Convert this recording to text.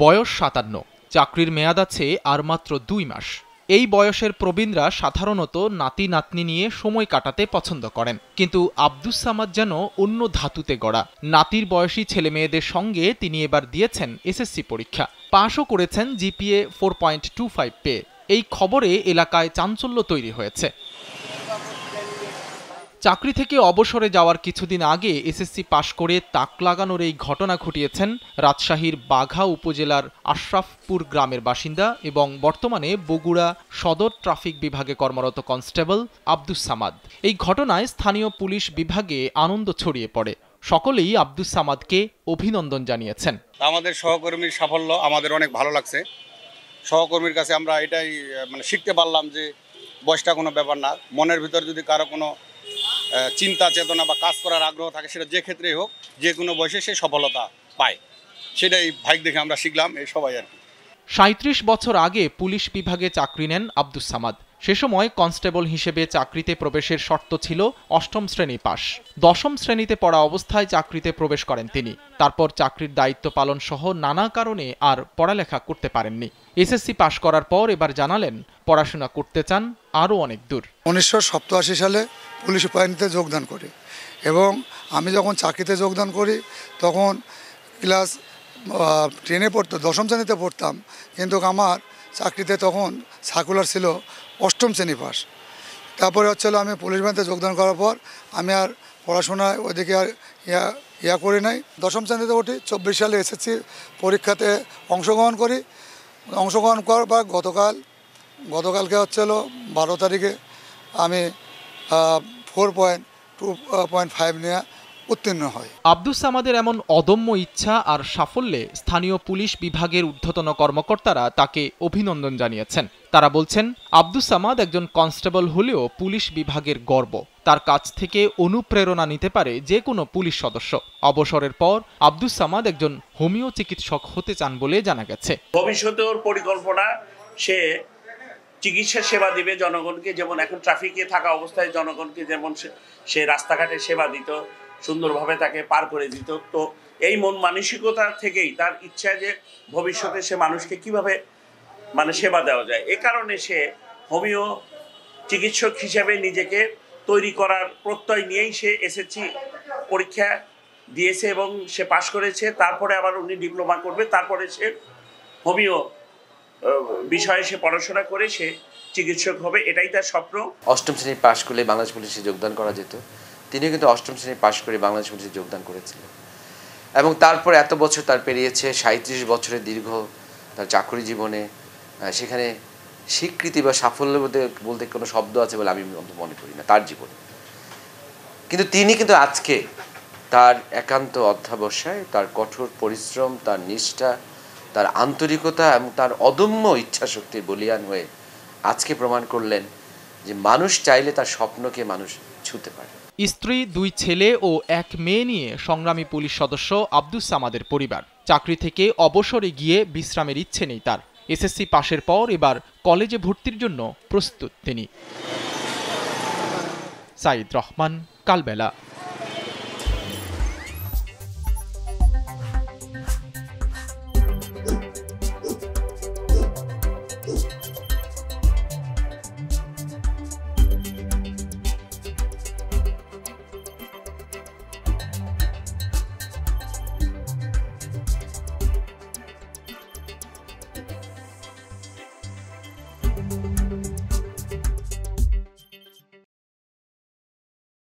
বয়স সাতান্ন চাকরির মেয়াদ আছে আর মাত্র দুই মাস এই বয়সের প্রবীণরা সাধারণত নাতি নাতনি নিয়ে সময় কাটাতে পছন্দ করেন কিন্তু আব্দুস সামাদ যেন অন্য ধাতুতে গড়া নাতির বয়সী ছেলে মেয়েদের সঙ্গে তিনি এবার দিয়েছেন এসএসসি পরীক্ষা পাশও করেছেন GPA four point two five পে এই খবরে এলাকায় চাঞ্চল্য তৈরি হয়েছে চাকরি থেকে অবসরে যাওয়ার কিছুদিন আগে এসএসসি পাশ করে তাক লাগানোর এই ঘটনা ঘটিয়েছেন রাজশাহীর বাঘা উপজেলার আশরাফপুর গ্রামের বাসিন্দা এবং বর্তমানে বগুড়া সদর ট্রাফিক বিভাগে কর্মরত কনস্টেবল আব্দুস সামাদ এই ঘটনায় স্থানীয় পুলিশ বিভাগে আনন্দ ছড়িয়ে পড়ে সকলেই আব্দুস সামাদকে অভিনন্দন জানিয়েছেন আমাদের সহকর্মীর সাফল্য আমাদের অনেক ভালো লাগছে সহকর্মীর কাছে আমরা এটাই মানে শিখতে পারলাম যে বয়সটা কোনো ব্যাপার না মনের ভিতর যদি কারো কোনো চিন্তা চেতনা বা কাজ করার আগ্রহ থাকে সেটা যে ক্ষেত্রেই হোক যে কোনো বয়সে সে সফলতা পায় সেটাই ভাইক দেখে আমরা শিখলাম এই সবাই আর কি সাঁত্রিশ বছর আগে পুলিশ বিভাগে চাকরি নেন আব্দুস সামাদ সে সময় কনস্টেবল হিসেবে চাকরিতে প্রবেশের শর্ত ছিল অষ্টম শ্রেণী পাশ দশম শ্রেণীতে পড়া অবস্থায় চাকরিতে প্রবেশ করেন তিনি তারপর চাকরির দায়িত্ব পালন সহ নানা কারণে আর পড়ালেখা করতে পারেননি এসএসসি পাশ করার পর এবার জানালেন পড়াশোনা করতে চান আরও অনেক দূর উনিশশো সালে পুলিশ বাহিনীতে যোগদান করি এবং আমি যখন চাকরিতে যোগদান করি তখন ক্লাস ট্রেনে পড়তো দশম শ্রেণীতে পড়তাম কিন্তু আমার চাকরিতে তখন সার্কুলার ছিল অষ্টম শ্রেণী পাস তারপরে হচ্ছে আমি পুলিশ ব্যাংকে যোগদান করার পর আমি আর পড়াশোনায় ওইদিকে আর ইয়া ইয়া করি নাই দশম শ্রেণীতে উঠি চব্বিশ সালে এসএসসি পরীক্ষাতে অংশগ্রহণ করি অংশগ্রহণ করার পর গতকাল গতকালকে হচ্ছে হলো বারো তারিখে আমি four point two point five নিয়ে উত্তীর্ণ হয় আব্দুস সামাদের এমন অদম্য ইচ্ছা আর সাফল্যে স্থানীয় পুলিশ বিভাগের ঊর্ধ্বতন কর্মকর্তারা তাকে অভিনন্দন জানিয়েছেন তারা বলছেন আব্দুস সামাদ একজন কনস্টেবল হলেও পুলিশ বিভাগের গর্ব তার কাছ থেকে অনুপ্রেরণা নিতে পারে যে কোনো পুলিশ সদস্য অবসরের পর আব্দুস সামাদ একজন হোমিও চিকিৎসক হতে চান বলে জানা গেছে ভবিষ্যতে ওর পরিকল্পনা সে চিকিৎসা সেবা দিবে জনগণকে যেমন এখন ট্রাফিকে থাকা অবস্থায় জনগণকে যেমন সে রাস্তাঘাটে সেবা দিত সুন্দরভাবে তাকে পার করে দিত তো এই মন মানসিকতা থেকেই তার ইচ্ছা যে ভবিষ্যতে সে মানুষকে কিভাবে মানে সেবা দেওয়া যায় এ কারণে সে হোমিও চিকিৎসক হিসাবে নিজেকে তৈরি করার প্রত্যয় নিয়েই সে এসেছি পরীক্ষা দিয়েছে এবং সে পাশ করেছে তারপরে আবার উনি ডিপ্লোমা করবে তারপরে সে হোমিও বিষয়ে সে পড়াশোনা করে সে চিকিৎসক হবে এটাই তার স্বপ্ন অষ্টম শ্রেণী পাশ করলে বাংলাদেশ পুলিশে যোগদান করা যেত তিনি কিন্তু অষ্টম শ্রেণী পাশ করে বাংলাদেশ পুলিশে যোগদান করেছিলেন এবং তারপর এত বছর তার পেরিয়েছে সাঁত্রিশ বছরের দীর্ঘ তার চাকরি জীবনে সেখানে স্বীকৃতি বা সাফল্য বলতে বলতে কোনো শব্দ আছে বলে আমি মনে করি না তার জীবনে কিন্তু তিনি কিন্তু আজকে তার একান্ত অধ্যাবসায় তার কঠোর পরিশ্রম তার নিষ্ঠা তার আন্তরিকতা এবং তার অদম্য ইচ্ছাশক্তির বলিয়ান হয়ে আজকে প্রমাণ করলেন যে মানুষ চাইলে তার স্বপ্নকে মানুষ ছুতে পারে স্ত্রী দুই ছেলে ও এক মেয়ে নিয়ে সংগ্রামী পুলিশ সদস্য আব্দুস সামাদের পরিবার চাকরি থেকে অবসরে গিয়ে বিশ্রামের ইচ্ছে নেই তার এসএসসি পাশের পর এবার কলেজে ভর্তির জন্য প্রস্তুত তিনি সাইদ রহমান কালবেলা